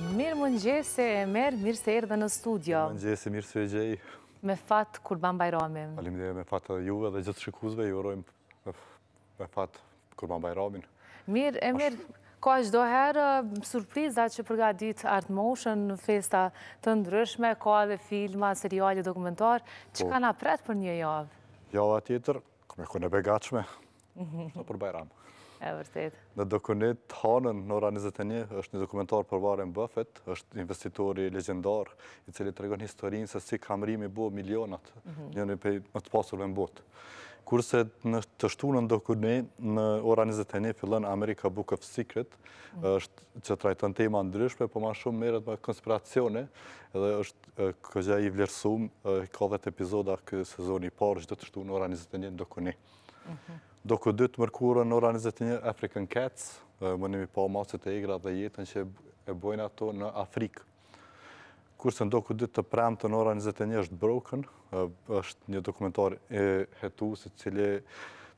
Mirë më nxese e merë, mirë se erë dhe në studio. Më nxese, mirë se e gjej. Me fatë Kurban banë bajramin. Palim dhe me fatë juve dhe gjithë shikuzve ju rojmë me fatë Kurban banë bajramin. Mirë, e merë, ka është doherë surpriza që përga ditë Art Motion, festa të ndryshme, ka dhe filma, seriali, dokumentar, që ka po. nga pretë për një javë? Javë atë jetër, ku me kone begachme. Mhm. në për Bajram. E vërtet. Në dokunit Hanën në ora 21, është një dokumentar për Warren Buffett, është investitori legendar, i cili të regon historinë se si kamrimi bo milionat, një një për më të pasurve në botë. Kurse në të shtunën dokunit, në ora 21, fillën America Book of Secret, mhm. është që trajton tema ndryshme, po ma shumë meret me konspiracione, edhe është këgja i vlerësum, ka dhe të epizoda kë sezoni parë, që të në ora 21 në dokunit. Mhm. Do këtë dytë mërkurën në 21 African Cats, më nëmi pa masët e igra dhe jetën që e bojnë ato në Afrikë. Kurse ndo këtë dytë të premë të në 21 është broken, është një dokumentar e hetu se cili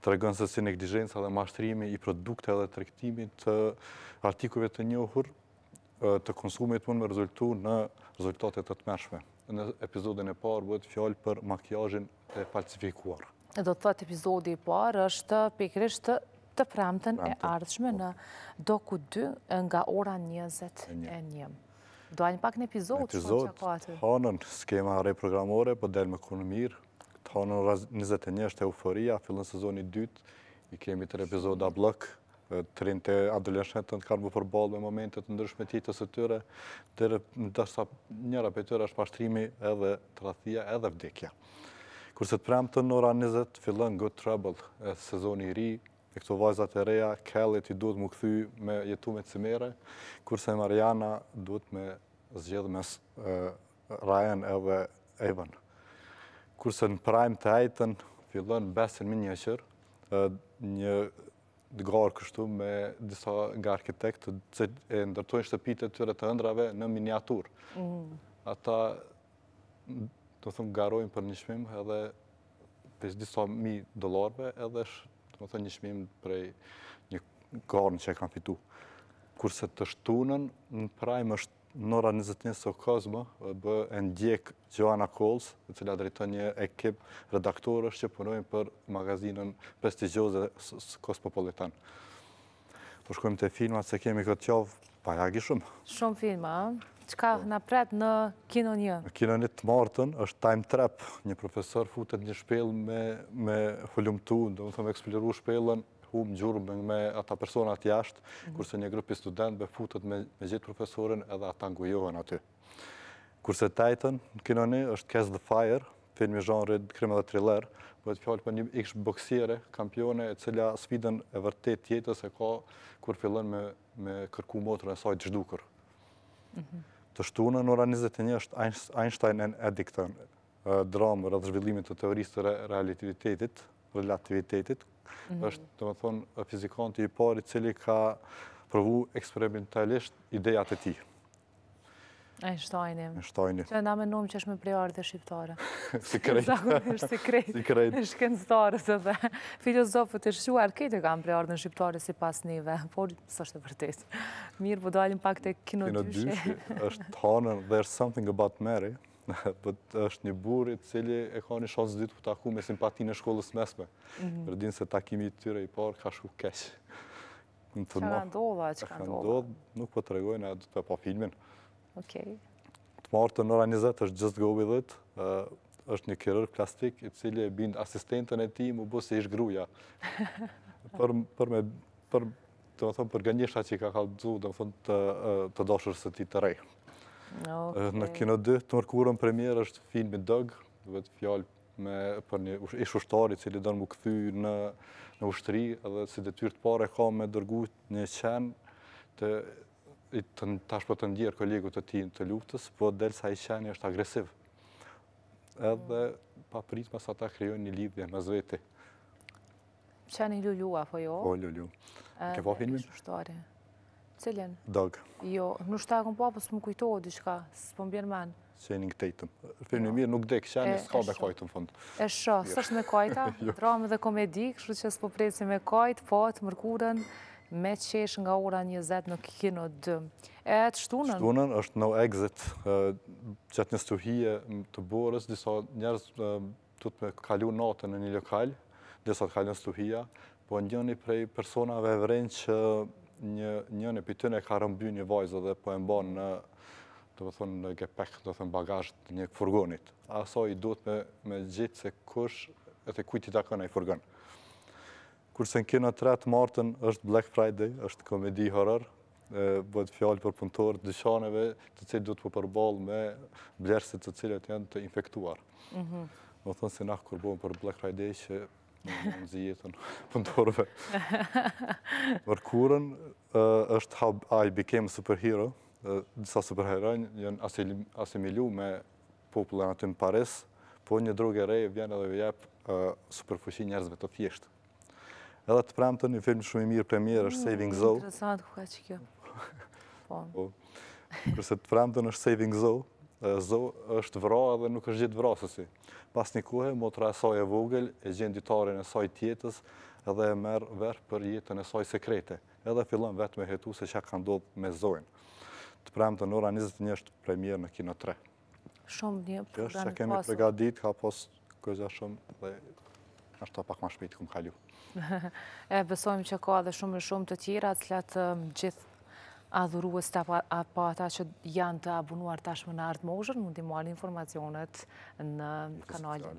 të regënë se si në këdijenësa dhe mashtrimi i produkte dhe të rektimi të artikove të njohur të konsumit mund me rezultu në rezultatet të të mershme. Në epizodin e parë, bëhet fjallë për makijajin e falsifikuarë do të thot epizodi i parë është pikrish të të premten e po. ardhshme në doku 2 nga ora 21. Doajnë pak në epizod, shumë që ka atër. Të hanën, s'kema reprogramore, për po del me kënë mirë. Të hanën, 21 është euforia, fillën sezoni 2, i kemi të repizod a blëk, të rinë të adolescentën të karbu për balë me momentet të ndryshme tjetës të së tyre, dhe njëra për tyre është pashtrimi edhe të rathia edhe vdekja. Kërse të premë të nora 20, fillën Good Trouble, sezoni ri, e këto vajzat e reja, Kellet i duhet më këthy me jetu me cimere, kërse Mariana duhet me zgjedhë mes Ryan edhe Evan. Kërse në prime të ejten, fillën Besin Minjeqër, një dëgarë kështu me disa nga arkitektë që e ndërtojnë shtëpite të tyre të ëndrave në miniaturë. Mm. Ata të thëmë, garojnë për një shmim edhe pesh disa mi dolarve edhe të më një shmim prej një garnë që e kam fitu. Kurse të shtunën, në prajmë është nëra 21 së kozmë, bë e ndjek Gjoana Kols, e cila drejton një ekip redaktorës që punojnë për magazinën prestigjose së Kospopolitan. Po shkojmë të filmat se kemi këtë qovë, pa jagi shumë. Shumë filma, Qka po. në pret në kino një? Në kino një të martën është Time Trap, një profesor futet një shpel me hullumtu, në dhe më thëmë eksploru shpelën, humë gjurë me ata personat jashtë, mhm. kurse një grupi studentëve futet me gjithë profesorin edhe ata ngujohen aty. Kurse Titan, në kino një është Cast the Fire, filmi zhënëri krimë dhe thriller, bëhet fjallë për një ikshë boksire, kampione, e cila sfiden e vërtet tjetës e ka kur fillon me kërku motrën e saj gjithdukër. Të shtunë në ora 21 është Einstein and Eddington, dramë rrë zhvillimit të teorisë të relativitetit, relativitetit, mhm. është, të më thonë, fizikanti i pari cili ka provu eksperimentalisht idejat e ti. E shtajni. E shtajni. Që nda me nëmë që është me prejarë dhe shqiptare. Si krejt. Si krejt. Si krejt. Shkenstare, se Filozofët e shquar, këtë e kam prejarë dhe shqiptare si pas njëve. Por, së është e vërtis. Mirë, po dalim pak të kino dyshe. Kino dyshe, është tonën, është something about Mary. Për po është një burë i cili e ka një shansë ditë për të aku me simpati në shkollës mesme. Mhm. Për dinë se takimi të tyre i parë ka shku keqë. Që ka ndodha, që ka ndodha? Nuk për po të regojnë, e du të pa filmin. Okej. Të martë në ora 20 është Just Go With It, është një kërër plastik i cilje e bindë asistentën e ti mu bësë e ishë gruja. Për me, për, të për gënjësha që i ka kalëzu, të më të doshër së ti të rejë. Në kino 2, të mërkurën premier është filmi Dëg, të fjallë me për një ishë ushtari cili dërë mu këthy në ushtri, edhe si dhe tyrë të pare ka me dërgujt një qenë të tash po të ndjerë kolegu të ti të luftës, po delë sa i qeni është agresiv. Edhe pa pritë mësa ata kriojnë një lidhje me zveti. Qeni Lulu, apo jo? Po, Lulu. Ke po filmin? E shushtari. Cilin? Dog. Jo, në shtakën po, po së më diçka, s'po së po më bjerë menë. Qeni në këtejtëm. Filmin mirë nuk dekë qeni, s'ka me kajtë në fund. E shë, s'është me kajta, jo. dramë dhe komedi, kështë që s'po prejtë si me kajtë, mërkurën, me qesh nga ora 20 në kino 2. E të shtunën? Shtunën është no exit, qëtë një stuhije të borës, disa njerës të të kalu natën në një lokal, disa të kalu në stuhija, po njëni prej personave e vrenë që njëni për tëne ka rëmby një vajzë dhe po e mbanë në të pëthonë në gepek, të pëthonë të një furgonit. Aso i duhet me gjithë se kush e të kujti të kënë i furgonit. Kurse në kino 3 martën është Black Friday, është komedi horror, bëhet fjallë për punëtorë të të cilë duhet të përbalë me blersit të cilët janë të infektuar. Në mhm. thënë se nakë kur bëhem për Black Friday që në zijetën punëtorëve. Mërkurën është How I Became a Superhero, disa superherojnë janë asimilu me popullën aty në Paris, po një e rejë vjen edhe vjep superfushin njerëzve të fjeshtë edhe të pramë të një film shumë i mirë premier është mm, Saving Zoe. Interesant, ku ka që kjo? Po. po. Kërse të pramë të në është Saving Zoe, Zoe është vra, edhe nuk është gjithë vrasësi. Pas një kuhe, motra e soj e vogël, e gjenditarin e soj tjetës, edhe e merë verë për jetën e soj sekrete. Edhe fillon vetë me hetu se që ka ndodhë me zoe Të pramë të nora 21 premier në Kino 3. Shumë një përgani pasë. Kështë që kemi përgadit, ka posë këzja shumë dhe është të pak ma shpejti këmë kalu. E, besojmë që ka dhe shumë shumë të tjera, të cilatë um, gjithë adhuruës të apata që janë të abonuar tashme në Ardë Mojën, mundi marrë informacionet në kanalë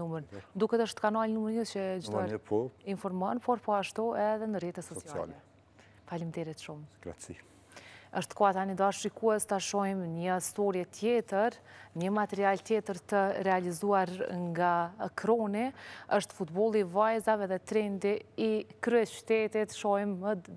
numër. Dukët është kanalë numër një që gjithë po. informanë, por po ashtu edhe në rritë sociale. Falim të shumë. Gratësi është kua tani do shikues të shojmë një storje tjetër, një material tjetër të realizuar nga kroni, është futboli vajzave dhe trendi i krye shtetit, shojmë